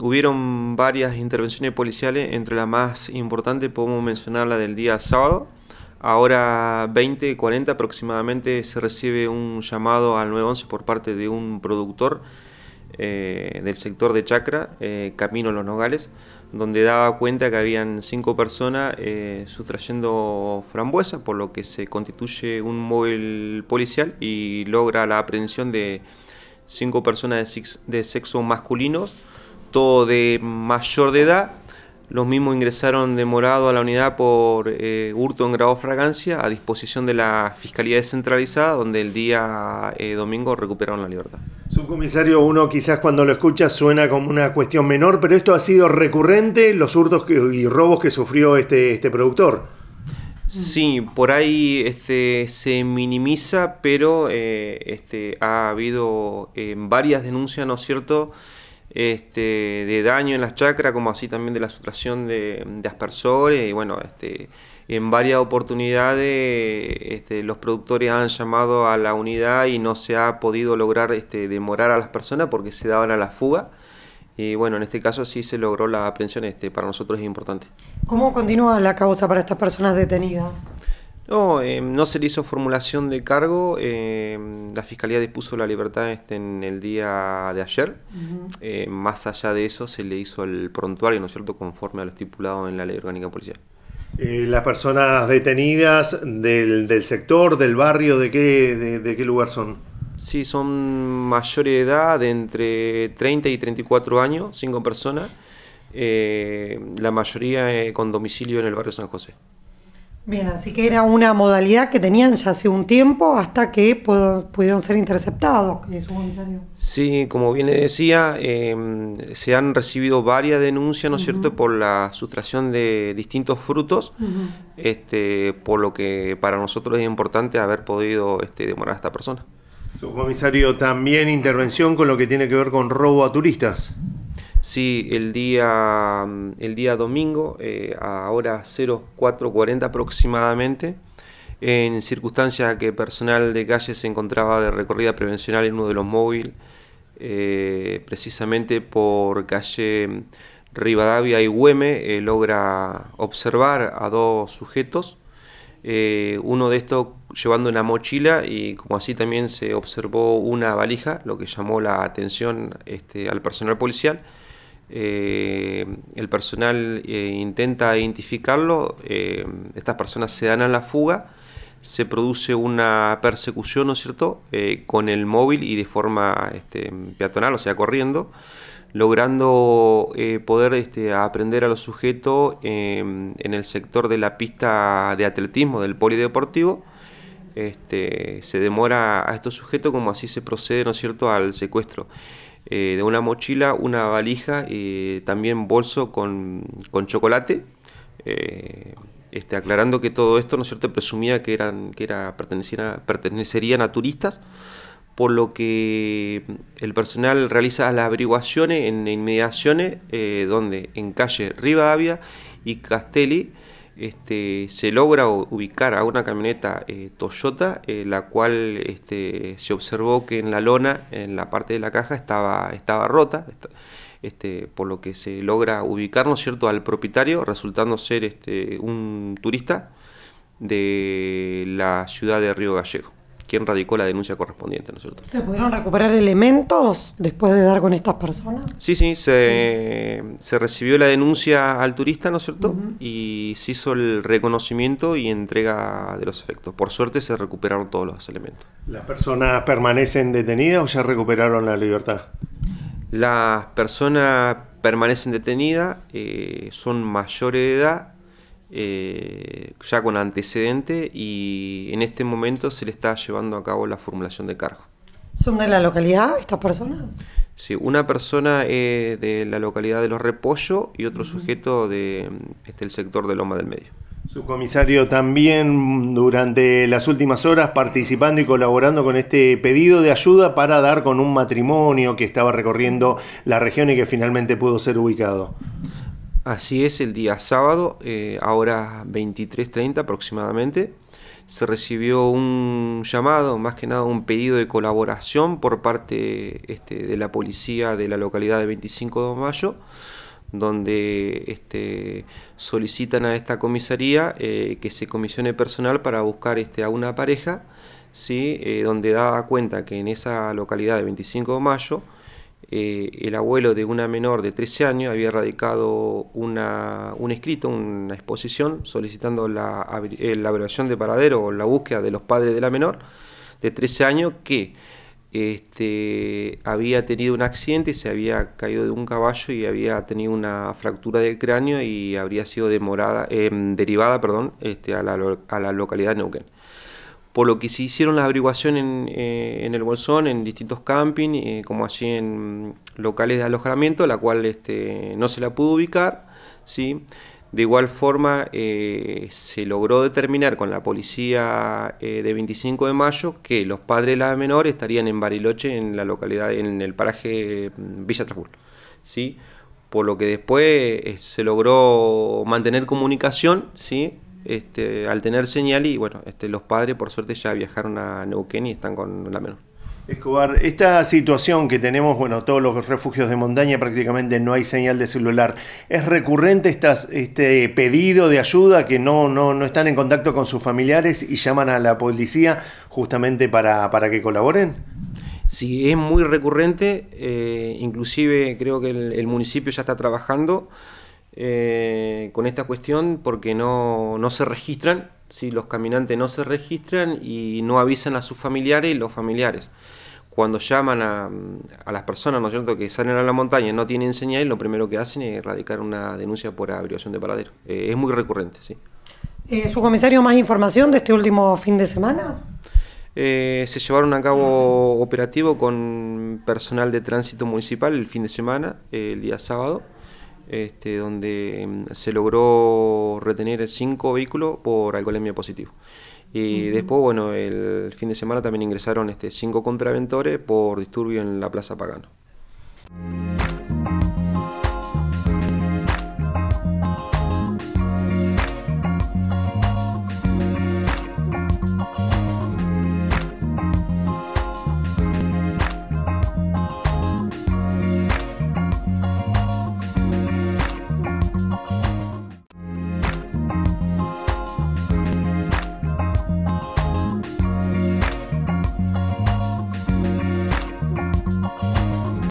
Hubieron varias intervenciones policiales, entre las más importantes podemos mencionar la del día sábado. Ahora 2040 20.40 aproximadamente se recibe un llamado al 911 por parte de un productor eh, del sector de Chacra, eh, Camino Los Nogales, donde daba cuenta que habían cinco personas eh, sustrayendo frambuesas, por lo que se constituye un móvil policial y logra la aprehensión de cinco personas de, sexo, de sexo masculinos de mayor de edad. Los mismos ingresaron de morado a la unidad por eh, hurto en grado fragancia a disposición de la Fiscalía Descentralizada, donde el día eh, domingo recuperaron la libertad. Subcomisario, uno quizás cuando lo escucha suena como una cuestión menor, pero esto ha sido recurrente, los hurtos y robos que sufrió este, este productor. Sí, por ahí este, se minimiza, pero eh, este, ha habido varias denuncias, ¿no es cierto?, este, de daño en las chacras, como así también de la sustracción de, aspersores. Y bueno, este, en varias oportunidades este, los productores han llamado a la unidad y no se ha podido lograr este, demorar a las personas porque se daban a la fuga. Y bueno, en este caso sí se logró la aprehensión, este, para nosotros es importante. ¿Cómo continúa la causa para estas personas detenidas? No, em, no se le hizo formulación de cargo. Em, la fiscalía dispuso la libertad este, en el día de ayer. Em, más allá de eso, se le hizo el prontuario, ¿no es cierto?, conforme a lo estipulado en la ley orgánica policial. Eh, ¿Las personas detenidas del, sector, del barrio, de qué, de, qué lugar son? Sí, son mayor de edad, de entre 30 y 34 años, cinco personas, eh, la mayoría eh, con domicilio en el barrio San José. Bien, así que era una modalidad que tenían ya hace un tiempo hasta que pudieron ser interceptados, comisario Sí, como bien decía, em, se han recibido varias denuncias, ¿no es cierto?, por la sustracción de distintos frutos, este, por lo que para nosotros es importante haber podido este, demorar a esta persona. Su Comisario, también intervención con lo que tiene que ver con robo a turistas. Sí, el día, mm, domingo, eh, a hora 04.40 aproximadamente, en circunstancias que personal de calle se encontraba de recorrida prevencional en uno de los móviles, eh, precisamente por calle mm, Rivadavia y Hueme eh, logra observar a dos sujetos, uno de estos llevando una mochila y como así también se observó una valija, lo que llamó la atención este, al personal policial. Eh, el personal eh, intenta identificarlo, eh, estas personas se dan a la fuga, se produce una persecución, ¿no es cierto?, con el móvil y de forma este, peatonal, o sea, corriendo, logrando poder este, aprender a los sujetos en el sector de la pista de atletismo del polideportivo. Este, se demora a estos sujetos como así se procede, ¿no es cierto?, al secuestro. Eh, de una mochila, una valija y eh, también bolso con, con chocolate. Eh, este, aclarando que todo esto, ¿no es cierto?, presumía que, eran, que era, pertenecerían a turistas, por lo que el personal realiza las averiguaciones en inmediaciones, donde en calle Rivadavia y Castelli, este, se logra ubicar a una camioneta eh, Toyota, eh, la cual este, se observó que en la lona, en la parte de la caja, estaba, estaba rota, este, por lo que se logra ubicar, cierto?, al propietario, resultando ser un turista de la ciudad de Río Gallego. Quién radicó la denuncia correspondiente, ¿no es cierto? ¿Se pudieron recuperar elementos después de dar con estas personas? Sí, sí, se, recibió la denuncia al turista, ¿no es cierto? Y se hizo el reconocimiento y entrega de los efectos. Por suerte se recuperaron todos los elementos. ¿Las personas permanecen detenidas o ya recuperaron la libertad? Las personas permanecen detenidas, eh, son mayores de edad eh, ya con antecedente y en este momento se le está llevando a cabo la formulación de cargo. ¿Son de la localidad estas personas? Sí, una persona de la localidad de Los Repollo y otro sujeto de este, el sector de Loma del Medio. Su comisario también durante las últimas horas participando y colaborando con este pedido de ayuda para dar con un matrimonio que estaba recorriendo la región y que finalmente pudo ser ubicado. Así es, el día sábado, eh, ahora 23.30 aproximadamente, se recibió un llamado, más que nada un pedido de colaboración por parte este, de la policía de la localidad de 25 de mayo, donde este, solicitan a esta comisaría eh, que se comisione personal para buscar este, a una pareja, eh, donde da cuenta que en esa localidad de 25 de mayo, eh, el abuelo de una menor de 13 años había radicado una, un escrito, una exposición, solicitando la, eh, la de paradero o la búsqueda de los padres de la menor de 13 años que este, había tenido un accidente, se había caído de un caballo y había tenido una fractura del cráneo y habría sido demorada, em, derivada perdón, este, a, la, a la localidad de Neuquén por lo que se hicieron las averiguaciones en, eh, el Bolsón, en distintos campings, eh, como así en locales de alojamiento, la cual este, no se la pudo ubicar. ¿sí? De igual forma, eh, se logró determinar con la policía de 25 de mayo que los padres de la menor estarían en Bariloche, en la localidad, en el paraje mm, Villa Trasbul. ¿sí? Por lo que después se logró mantener comunicación, ¿sí? Este, al tener señal y bueno, este, los padres por suerte ya viajaron a Neuquén y están con la menor. Escobar, esta situación que tenemos, bueno, todos los refugios de montaña prácticamente no hay señal de celular. ¿Es recurrente estas, este pedido de ayuda que no, no, están en contacto con sus familiares y llaman a la policía justamente para, para que colaboren? Sí, es muy recurrente, eh, inclusive creo que el municipio ya está trabajando eh, con esta cuestión porque no, no se registran, si los caminantes no se registran y no avisan a sus familiares y los familiares. Cuando llaman a, a las personas ¿no que salen a la montaña y no tienen señal, lo primero que hacen es erradicar una denuncia por averiguación de paradero. Eh, es muy recurrente. ¿sí? Eh, ¿Su comisario más información de este último fin de semana? Eh, se llevaron a cabo operativo con personal de tránsito municipal el fin de semana, el día sábado. Este, donde em, se logró retener cinco vehículos por alcoholemia positivo. Y después, bueno, el fin de semana también ingresaron este, cinco contraventores por disturbio en la Plaza Pagano.